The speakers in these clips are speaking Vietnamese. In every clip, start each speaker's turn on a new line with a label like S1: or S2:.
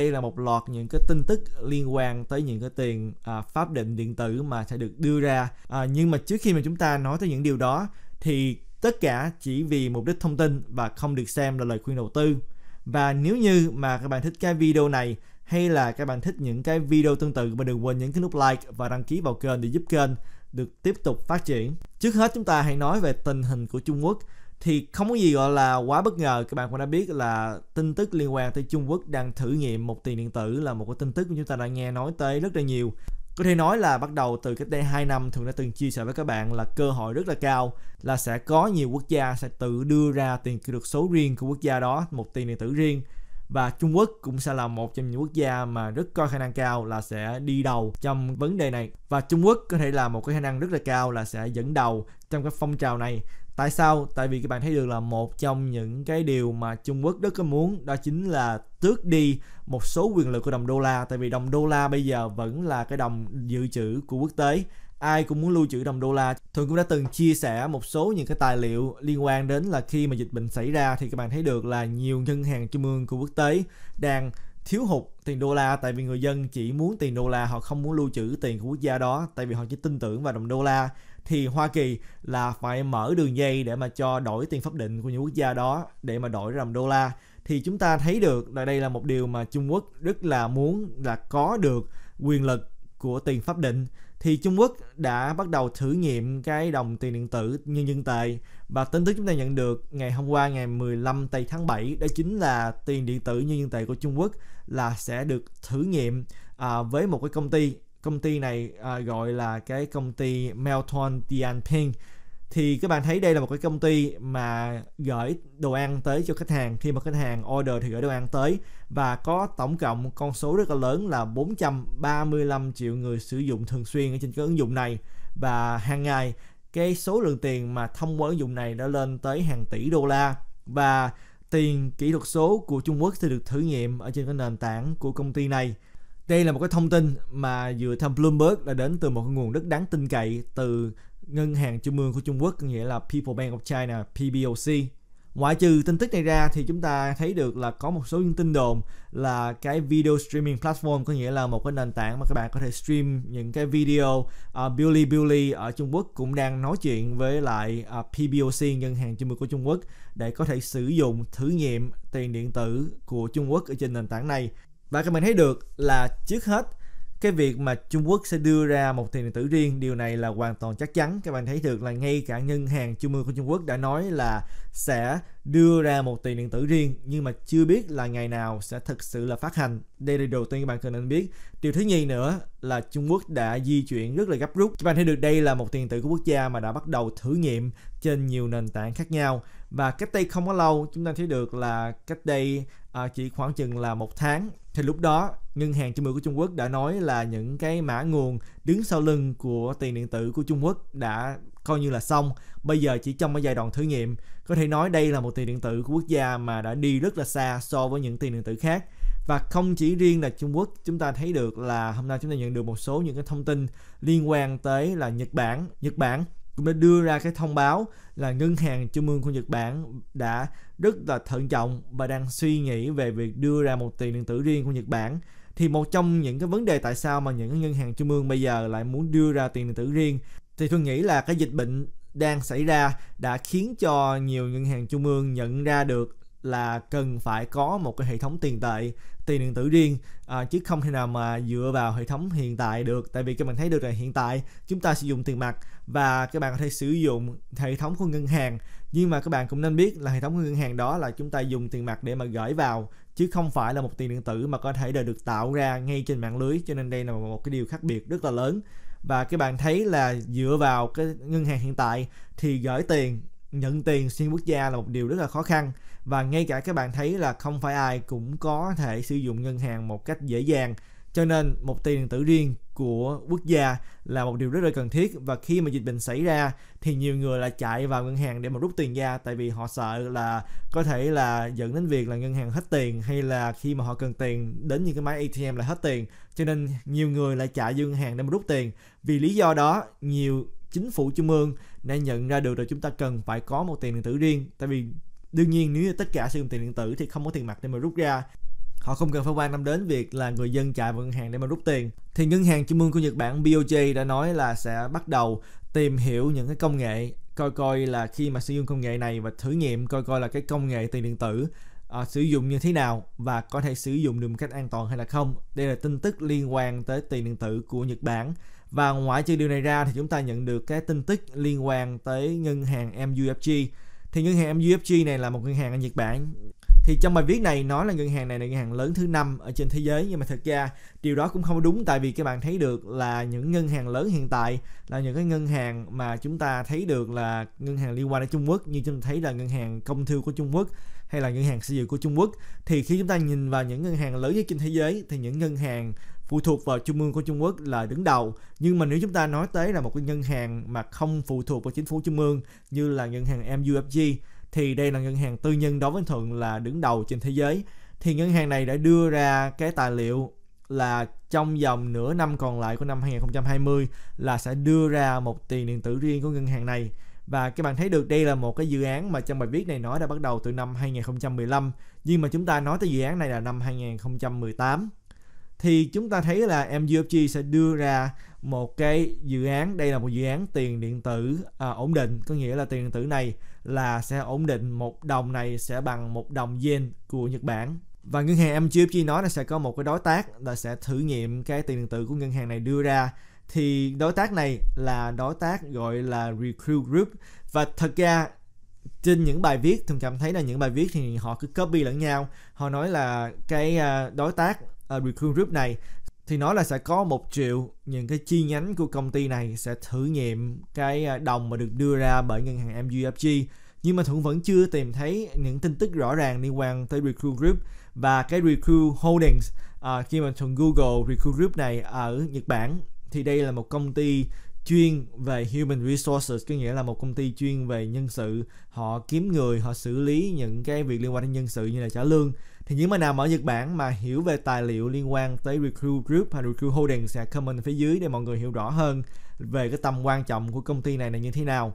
S1: đây là một loạt những cái tin tức liên quan tới những cái tiền à, pháp định điện tử mà sẽ được đưa ra à, nhưng mà trước khi mà chúng ta nói tới những điều đó thì tất cả chỉ vì mục đích thông tin và không được xem là lời khuyên đầu tư và nếu như mà các bạn thích cái video này hay là các bạn thích những cái video tương tự mà đừng quên nhấn cái nút like và đăng ký vào kênh để giúp kênh được tiếp tục phát triển trước hết chúng ta hãy nói về tình hình của Trung Quốc thì không có gì gọi là quá bất ngờ các bạn cũng đã biết là tin tức liên quan tới Trung Quốc đang thử nghiệm một tiền điện tử là một cái tin tức mà chúng ta đã nghe nói tới rất là nhiều có thể nói là bắt đầu từ cách đây 2 năm thường đã từng chia sẻ với các bạn là cơ hội rất là cao là sẽ có nhiều quốc gia sẽ tự đưa ra tiền kỹ thuật số riêng của quốc gia đó một tiền điện tử riêng và Trung Quốc cũng sẽ là một trong những quốc gia mà rất có khả năng cao là sẽ đi đầu trong vấn đề này và Trung Quốc có thể là một cái khả năng rất là cao là sẽ dẫn đầu trong cái phong trào này tại sao tại vì các bạn thấy được là một trong những cái điều mà Trung Quốc rất có muốn đó chính là tước đi một số quyền lực của đồng đô la tại vì đồng đô la bây giờ vẫn là cái đồng dự trữ của quốc tế ai cũng muốn lưu trữ đồng đô la thường cũng đã từng chia sẻ một số những cái tài liệu liên quan đến là khi mà dịch bệnh xảy ra thì các bạn thấy được là nhiều ngân hàng trung ương của quốc tế đang thiếu hụt tiền đô la tại vì người dân chỉ muốn tiền đô la họ không muốn lưu trữ tiền của quốc gia đó tại vì họ chỉ tin tưởng vào đồng đô la thì Hoa Kỳ là phải mở đường dây để mà cho đổi tiền pháp định của những quốc gia đó để mà đổi làm đô la thì chúng ta thấy được là đây là một điều mà Trung Quốc rất là muốn là có được quyền lực của tiền pháp định thì Trung Quốc đã bắt đầu thử nghiệm cái đồng tiền điện tử nhân dân tệ và tin tức chúng ta nhận được ngày hôm qua ngày 15 tây tháng 7 đó chính là tiền điện tử nhân dân tệ của Trung Quốc là sẽ được thử nghiệm à, với một cái công ty công ty này à, gọi là cái công ty Melton Dianping thì các bạn thấy đây là một cái công ty mà gửi đồ ăn tới cho khách hàng khi mà khách hàng order thì gửi đồ ăn tới và có tổng cộng con số rất là lớn là 435 triệu người sử dụng thường xuyên ở trên cái ứng dụng này và hàng ngày cái số lượng tiền mà thông qua ứng dụng này đã lên tới hàng tỷ đô la và tiền kỹ thuật số của Trung Quốc sẽ được thử nghiệm ở trên cái nền tảng của công ty này đây là một cái thông tin mà vừa theo Bloomberg là đến từ một nguồn rất đáng tin cậy từ ngân hàng trung ương của Trung Quốc có nghĩa là People Bank of China PBOC ngoại trừ tin tức này ra thì chúng ta thấy được là có một số những tin đồn là cái video streaming platform có nghĩa là một cái nền tảng mà các bạn có thể stream những cái video uh, Bilibili ở Trung Quốc cũng đang nói chuyện với lại uh, à, PBOC ngân hàng trung ương của Trung Quốc để có thể sử dụng thử nghiệm tiền điện tử của Trung Quốc ở trên nền tảng này và các bạn thấy được là trước hết cái việc mà Trung Quốc sẽ đưa ra một tiền điện tử riêng điều này là hoàn toàn chắc chắn các bạn thấy được là ngay cả ngân hàng trung ương của Trung Quốc đã nói là sẽ đưa ra một tiền điện tử riêng nhưng mà chưa biết là ngày nào sẽ thực sự là phát hành đây là điều đầu tiên các bạn cần nên biết điều thứ nhì nữa là Trung Quốc đã di chuyển rất là gấp rút các bạn thấy được đây là một tiền điện tử của quốc gia mà đã bắt đầu thử nghiệm trên nhiều nền tảng khác nhau và cách đây không có lâu chúng ta thấy được là cách đây à, chỉ khoảng chừng là một tháng thì lúc đó ngân hàng trung ương của Trung Quốc đã nói là những cái mã nguồn đứng sau lưng của tiền điện tử của Trung Quốc đã coi như là xong bây giờ chỉ trong cái giai đoạn thử nghiệm có thể nói đây là một tiền điện tử của quốc gia mà đã đi rất là xa so với những tiền điện tử khác và không chỉ riêng là Trung Quốc chúng ta thấy được là hôm nay chúng ta nhận được một số những cái thông tin liên quan tới là Nhật Bản Nhật Bản cũng đã đưa ra cái thông báo là ngân hàng trung ương của Nhật Bản đã rất là thận trọng và đang suy nghĩ về việc đưa ra một tiền điện tử riêng của Nhật Bản thì một trong những cái vấn đề tại sao mà những ngân hàng trung ương bây giờ lại muốn đưa ra tiền điện tử riêng thì tôi nghĩ là cái dịch bệnh đang xảy ra đã khiến cho nhiều ngân hàng trung ương nhận ra được là cần phải có một cái hệ thống tiền tệ tiền điện tử riêng à, chứ không thể nào mà dựa vào hệ thống hiện tại được tại vì các bạn thấy được là hiện tại chúng ta sử dụng tiền mặt và các bạn có thể sử dụng hệ thống của ngân hàng nhưng mà các bạn cũng nên biết là hệ thống của ngân hàng đó là chúng ta dùng tiền mặt để mà gửi vào chứ không phải là một tiền điện tử mà có thể đã được tạo ra ngay trên mạng lưới cho nên đây là một cái điều khác biệt rất là lớn và các bạn thấy là dựa vào cái ngân hàng hiện tại thì gửi tiền nhận tiền xuyên quốc gia là một điều rất là khó khăn và ngay cả các bạn thấy là không phải ai cũng có thể sử dụng ngân hàng một cách dễ dàng cho nên một tiền điện tử riêng của quốc gia là một điều rất là cần thiết và khi mà dịch bệnh xảy ra thì nhiều người lại chạy vào ngân hàng để mà rút tiền ra tại vì họ sợ là có thể là dẫn đến việc là ngân hàng hết tiền hay là khi mà họ cần tiền đến những cái máy ATM là hết tiền cho nên nhiều người lại chạy vô ngân hàng để mà rút tiền vì lý do đó nhiều chính phủ trung ương đã nhận ra được rồi chúng ta cần phải có một tiền điện tử riêng tại vì đương nhiên nếu như tất cả sử dụng tiền điện tử thì không có tiền mặt để mà rút ra họ không cần phải quan tâm đến việc là người dân chạy vào ngân hàng để mà rút tiền thì ngân hàng trung ương của nhật bản BOJ đã nói là sẽ bắt đầu tìm hiểu những cái công nghệ coi coi là khi mà sử dụng công nghệ này và thử nghiệm coi coi là cái công nghệ tiền điện tử uh, sử dụng như thế nào và có thể sử dụng được một cách an toàn hay là không đây là tin tức liên quan tới tiền điện tử của nhật bản và ngoại trừ điều này ra thì chúng ta nhận được cái tin tức liên quan tới ngân hàng MUFG. Thì ngân hàng MUFG này là một ngân hàng ở Nhật Bản. Thì trong bài viết này nói là ngân hàng này là ngân hàng lớn thứ năm ở trên thế giới nhưng mà thật ra điều đó cũng không đúng tại vì các bạn thấy được là những ngân hàng lớn hiện tại là những cái ngân hàng mà chúng ta thấy được là ngân hàng liên quan đến Trung Quốc như chúng ta thấy là ngân hàng công thương của Trung Quốc hay là ngân hàng xây dựng của Trung Quốc thì khi chúng ta nhìn vào những ngân hàng lớn nhất trên thế giới thì những ngân hàng phụ thuộc vào trung ương của Trung Quốc là đứng đầu nhưng mà nếu chúng ta nói tới là một cái ngân hàng mà không phụ thuộc vào chính phủ trung ương như là ngân hàng MUFG thì đây là ngân hàng tư nhân đối với thuận là đứng đầu trên thế giới thì ngân hàng này đã đưa ra cái tài liệu là trong vòng nửa năm còn lại của năm 2020 là sẽ đưa ra một tiền điện tử riêng của ngân hàng này và các bạn thấy được đây là một cái dự án mà trong bài viết này nói đã bắt đầu từ năm 2015 nhưng mà chúng ta nói tới dự án này là năm 2018 thì chúng ta thấy là MUFG sẽ đưa ra một cái dự án đây là một dự án tiền điện tử à, ổn định có nghĩa là tiền điện tử này là sẽ ổn định một đồng này sẽ bằng một đồng yen của Nhật Bản và ngân hàng MUFG nói là sẽ có một cái đối tác là sẽ thử nghiệm cái tiền điện tử của ngân hàng này đưa ra thì đối tác này là đối tác gọi là Recruit Group và thật ra trên những bài viết thường cảm thấy là những bài viết thì họ cứ copy lẫn nhau họ nói là cái à, đối tác À, recruit group này thì nói là sẽ có một triệu những cái chi nhánh của công ty này sẽ thử nghiệm cái à, đồng mà được đưa ra bởi ngân hàng MUFG nhưng mà Thuận vẫn chưa tìm thấy những tin tức rõ ràng liên quan tới Recruit Group và cái Recruit Holdings à, khi mà Thuận Google Recruit Group này ở Nhật Bản thì đây là một công ty chuyên về human resources có nghĩa là một công ty chuyên về nhân sự họ kiếm người họ xử lý những cái việc liên quan đến nhân sự như là trả lương thì những mà nào ở Nhật Bản mà hiểu về tài liệu liên quan tới Recruit Group hay Recruit holding sẽ comment phía dưới để mọi người hiểu rõ hơn về cái tầm quan trọng của công ty này là như thế nào.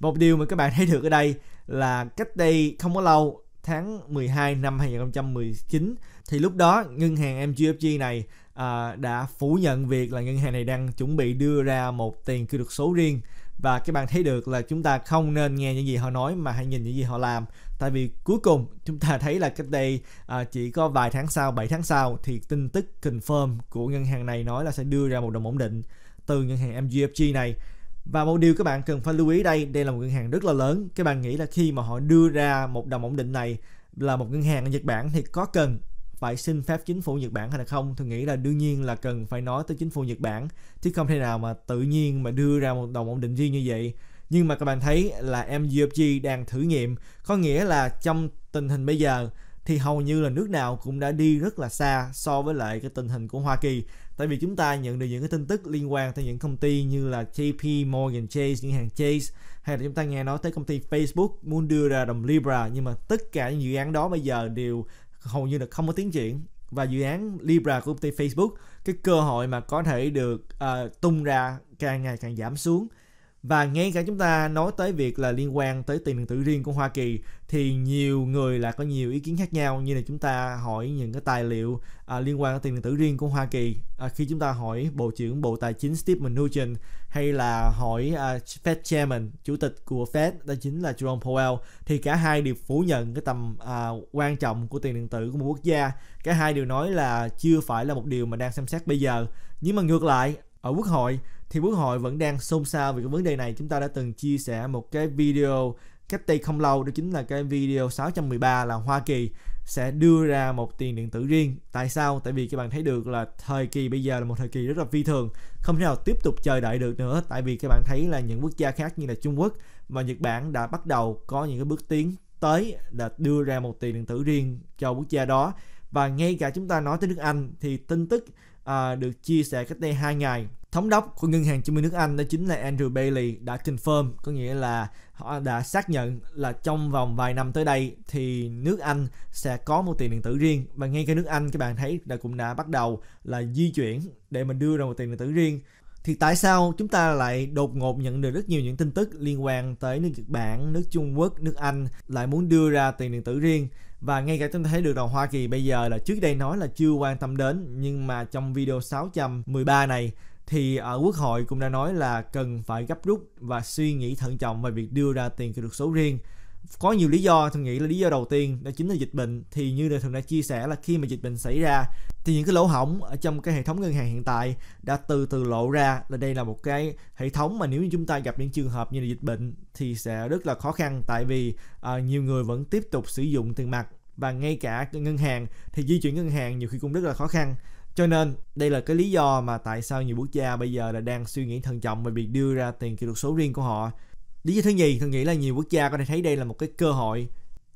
S1: Một điều mà các bạn thấy được ở đây là cách đây không có lâu tháng 12 năm 2019 thì lúc đó ngân hàng MGFG này à, đã phủ nhận việc là ngân hàng này đang chuẩn bị đưa ra một tiền kỹ thuật số riêng và các bạn thấy được là chúng ta không nên nghe những gì họ nói mà hãy nhìn những gì họ làm tại vì cuối cùng chúng ta thấy là cách đây à, chỉ có vài tháng sau 7 tháng sau thì tin tức confirm của ngân hàng này nói là sẽ đưa ra một đồng ổn định từ ngân hàng MGFG này và một điều các bạn cần phải lưu ý đây đây là một ngân hàng rất là lớn các bạn nghĩ là khi mà họ đưa ra một đồng ổn định này là một ngân hàng ở Nhật Bản thì có cần phải xin phép chính phủ Nhật Bản hay là không? Tôi nghĩ là đương nhiên là cần phải nói tới chính phủ Nhật Bản chứ không thể nào mà tự nhiên mà đưa ra một đồng ổn định riêng như vậy. Nhưng mà các bạn thấy là MUFG đang thử nghiệm, có nghĩa là trong tình hình bây giờ thì hầu như là nước nào cũng đã đi rất là xa so với lại cái tình hình của Hoa Kỳ. Tại vì chúng ta nhận được những cái tin tức liên quan tới những công ty như là JP Morgan Chase, ngân hàng Chase hay là chúng ta nghe nói tới công ty Facebook muốn đưa ra đồng Libra nhưng mà tất cả những dự án đó bây giờ đều hầu như là không có tiến triển và dự án Libra của công ty Facebook cái cơ hội mà có thể được uh, tung ra càng ngày càng giảm xuống và ngay cả chúng ta nói tới việc là liên quan tới tiền điện tử riêng của Hoa Kỳ thì nhiều người là có nhiều ý kiến khác nhau như là chúng ta hỏi những cái tài liệu à, liên quan tới tiền điện tử riêng của Hoa Kỳ à, khi chúng ta hỏi Bộ trưởng Bộ Tài chính Steve Mnuchin hay là hỏi à, Fed Chairman Chủ tịch của Fed đó chính là Jerome Powell thì cả hai đều phủ nhận cái tầm à, quan trọng của tiền điện tử của một quốc gia cả hai đều nói là chưa phải là một điều mà đang xem xét bây giờ nhưng mà ngược lại ở quốc hội thì quốc hội vẫn đang xôn xao về cái vấn đề này chúng ta đã từng chia sẻ một cái video cách đây không lâu đó chính là cái video 613 là Hoa Kỳ sẽ đưa ra một tiền điện tử riêng. Tại sao? Tại vì các bạn thấy được là thời kỳ bây giờ là một thời kỳ rất là phi thường, không thể nào tiếp tục chờ đợi được nữa. Tại vì các bạn thấy là những quốc gia khác như là Trung Quốc và Nhật Bản đã bắt đầu có những cái bước tiến tới là đưa ra một tiền điện tử riêng cho quốc gia đó. Và ngay cả chúng ta nói tới nước Anh thì tin tức à, được chia sẻ cách đây hai ngày Thống đốc của Ngân hàng Trung ương nước Anh đó chính là Andrew Bailey đã confirm, có nghĩa là họ đã xác nhận là trong vòng vài năm tới đây thì nước Anh sẽ có một tiền điện tử riêng và ngay cả nước Anh các bạn thấy đã cũng đã bắt đầu là di chuyển để mình đưa ra một tiền điện tử riêng thì tại sao chúng ta lại đột ngột nhận được rất nhiều những tin tức liên quan tới nước Nhật Bản, nước Trung Quốc, nước Anh lại muốn đưa ra tiền điện tử riêng và ngay cả chúng ta thấy được rằng Hoa Kỳ bây giờ là trước đây nói là chưa quan tâm đến nhưng mà trong video 613 này thì ở à, quốc hội cũng đã nói là cần phải gấp rút và suy nghĩ thận trọng về việc đưa ra tiền kỹ thuật số riêng có nhiều lý do tôi nghĩ là lý do đầu tiên đó chính là dịch bệnh thì như là thường đã chia sẻ là khi mà dịch bệnh xảy ra thì những cái lỗ hổng ở trong cái hệ thống ngân hàng hiện tại đã từ từ lộ ra là đây là một cái hệ thống mà nếu như chúng ta gặp những trường hợp như là dịch bệnh thì sẽ rất là khó khăn tại vì à, nhiều người vẫn tiếp tục sử dụng tiền mặt và ngay cả ngân hàng thì di chuyển ngân hàng nhiều khi cũng rất là khó khăn cho nên đây là cái lý do mà tại sao nhiều quốc gia bây giờ là đang suy nghĩ thận trọng về việc đưa ra tiền kỹ thuật số riêng của họ. Lý do thứ nhì, tôi nghĩ là nhiều quốc gia có thể thấy đây là một cái cơ hội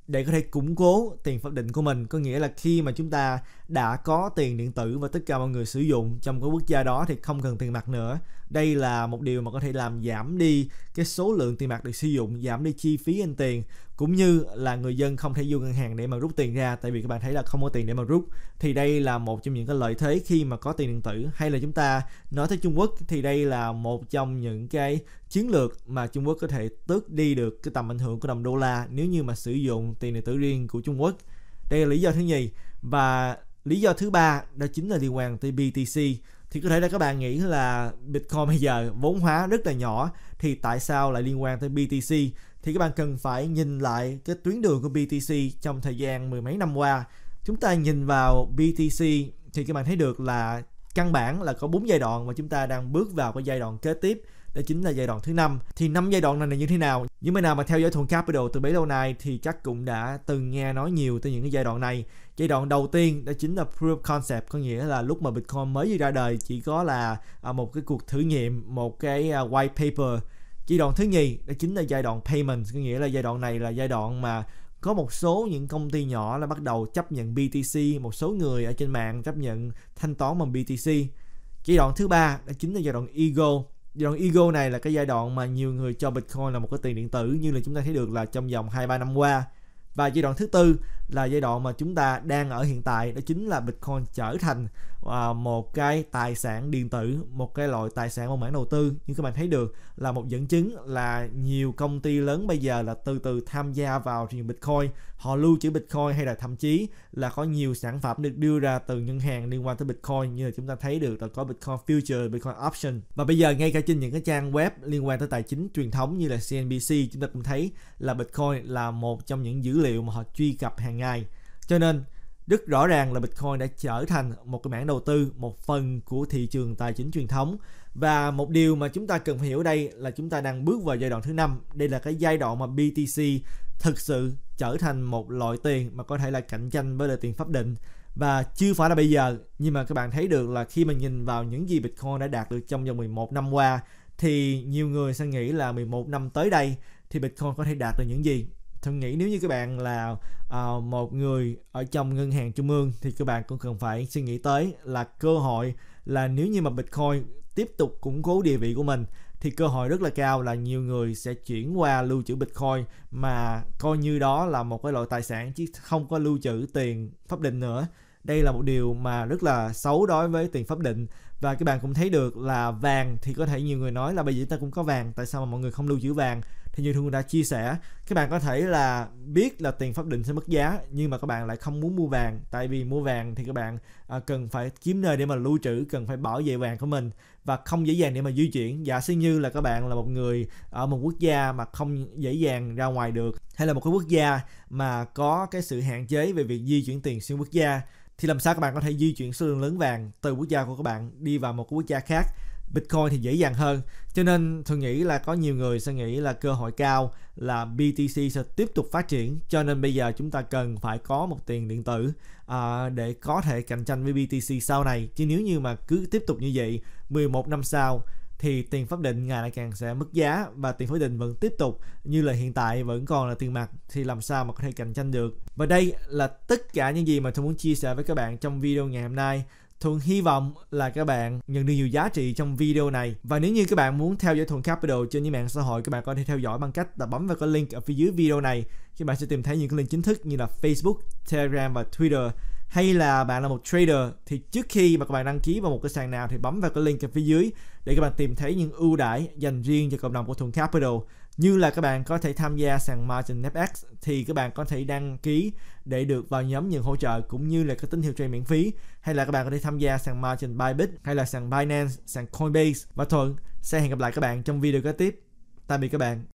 S1: để có thể củng cố tiền pháp định của mình có nghĩa là khi mà chúng ta đã có tiền điện tử và tất cả mọi người sử dụng trong cái quốc gia đó thì không cần tiền mặt nữa đây là một điều mà có thể làm giảm đi cái số lượng tiền mặt được sử dụng giảm đi chi phí in tiền cũng như là người dân không thể vô ngân hàng để mà rút tiền ra tại vì các bạn thấy là không có tiền để mà rút thì đây là một trong những cái lợi thế khi mà có tiền điện tử hay là chúng ta nói tới Trung Quốc thì đây là một trong những cái chiến lược mà Trung Quốc có thể tước đi được cái tầm ảnh hưởng của đồng đô la nếu như mà sử dụng tiền điện tử riêng của Trung Quốc đây là lý do thứ nhì và lý do thứ ba đó chính là liên quan tới BTC thì có thể là các bạn nghĩ là Bitcoin bây giờ vốn hóa rất là nhỏ thì tại sao lại liên quan tới BTC thì các bạn cần phải nhìn lại cái tuyến đường của BTC trong thời gian mười mấy năm qua chúng ta nhìn vào BTC thì các bạn thấy được là căn bản là có bốn giai đoạn và chúng ta đang bước vào cái giai đoạn kế tiếp đó chính là giai đoạn thứ năm thì năm giai đoạn này là như thế nào những bạn nào mà theo dõi thuần capital từ bấy lâu nay thì chắc cũng đã từng nghe nói nhiều từ những cái giai đoạn này giai đoạn đầu tiên đó chính là proof concept có nghĩa là lúc mà bitcoin mới ra đời chỉ có là à, một cái cuộc thử nghiệm một cái à, white paper giai đoạn thứ nhì đó chính là giai đoạn payment có nghĩa là giai đoạn này là giai đoạn mà có một số những công ty nhỏ là bắt đầu chấp nhận BTC, một số người ở trên mạng chấp nhận thanh toán bằng BTC. Giai đoạn thứ ba đó chính là giai đoạn ego giai đoạn ego này là cái giai đoạn mà nhiều người cho Bitcoin là một cái tiền điện tử như là chúng ta thấy được là trong vòng 2 3 năm qua. Và giai đoạn thứ tư là giai đoạn mà chúng ta đang ở hiện tại đó chính là Bitcoin trở thành à, một cái tài sản điện tử một cái loại tài sản một mảng đầu tư như các bạn thấy được là một dẫn chứng là nhiều công ty lớn bây giờ là từ từ tham gia vào thị trường Bitcoin họ lưu trữ Bitcoin hay là thậm chí là có nhiều sản phẩm được đưa ra từ ngân hàng liên quan tới Bitcoin như là chúng ta thấy được là có Bitcoin Future, Bitcoin Option và bây giờ ngay cả trên những cái trang web liên quan tới tài chính truyền thống như là CNBC chúng ta cũng thấy là Bitcoin là một trong những dữ liệu mà họ truy cập hàng hàng ngày cho nên rất rõ ràng là Bitcoin đã trở thành một cái mảng đầu tư, một phần của thị trường tài chính truyền thống. Và một điều mà chúng ta cần phải hiểu đây là chúng ta đang bước vào giai đoạn thứ năm. Đây là cái giai đoạn mà BTC thực sự trở thành một loại tiền mà có thể là cạnh tranh với loại tiền pháp định. Và chưa phải là bây giờ, nhưng mà các bạn thấy được là khi mình nhìn vào những gì Bitcoin đã đạt được trong vòng 11 năm qua thì nhiều người sẽ nghĩ là 11 năm tới đây thì Bitcoin có thể đạt được những gì Thân nghĩ nếu như các bạn là uh, một người ở trong ngân hàng trung ương thì các bạn cũng cần phải suy nghĩ tới là cơ hội là nếu như mà Bitcoin tiếp tục củng cố địa vị của mình thì cơ hội rất là cao là nhiều người sẽ chuyển qua lưu trữ Bitcoin mà coi như đó là một cái loại tài sản chứ không có lưu trữ tiền pháp định nữa. Đây là một điều mà rất là xấu đối với tiền pháp định và các bạn cũng thấy được là vàng thì có thể nhiều người nói là bây giờ ta cũng có vàng tại sao mà mọi người không lưu trữ vàng thì như Thương đã chia sẻ các bạn có thể là biết là tiền pháp định sẽ mất giá nhưng mà các bạn lại không muốn mua vàng tại vì mua vàng thì các bạn à, cần phải kiếm nơi để mà lưu trữ cần phải bảo vệ vàng của mình và không dễ dàng để mà di chuyển giả sử như là các bạn là một người ở một quốc gia mà không dễ dàng ra ngoài được hay là một cái quốc gia mà có cái sự hạn chế về việc di chuyển tiền xuyên quốc gia thì làm sao các bạn có thể di chuyển số lượng lớn vàng từ quốc gia của các bạn đi vào một quốc gia khác Bitcoin thì dễ dàng hơn cho nên tôi nghĩ là có nhiều người sẽ nghĩ là cơ hội cao là BTC sẽ tiếp tục phát triển cho nên bây giờ chúng ta cần phải có một tiền điện tử à, để có thể cạnh tranh với BTC sau này chứ nếu như mà cứ tiếp tục như vậy 11 năm sau thì tiền pháp định ngày càng sẽ mất giá và tiền pháp định vẫn tiếp tục như là hiện tại vẫn còn là tiền mặt thì làm sao mà có thể cạnh tranh được và đây là tất cả những gì mà tôi muốn chia sẻ với các bạn trong video ngày hôm nay Thuận hy vọng là các bạn nhận được nhiều giá trị trong video này. Và nếu như các bạn muốn theo dõi Thuận Capital trên những mạng xã hội, các bạn có thể theo dõi bằng cách là bấm vào cái link ở phía dưới video này. Các bạn sẽ tìm thấy những cái link chính thức như là Facebook, Telegram và Twitter hay là bạn là một trader thì trước khi mà các bạn đăng ký vào một cái sàn nào thì bấm vào cái link ở phía dưới để các bạn tìm thấy những ưu đãi dành riêng cho cộng đồng của Thuận Capital như là các bạn có thể tham gia sàn Margin FX thì các bạn có thể đăng ký để được vào nhóm nhận hỗ trợ cũng như là các tín hiệu trade miễn phí hay là các bạn có thể tham gia sàn Margin Bybit hay là sàn Binance, sàn Coinbase và Thuận sẽ hẹn gặp lại các bạn trong video kế tiếp. Tạm biệt các bạn.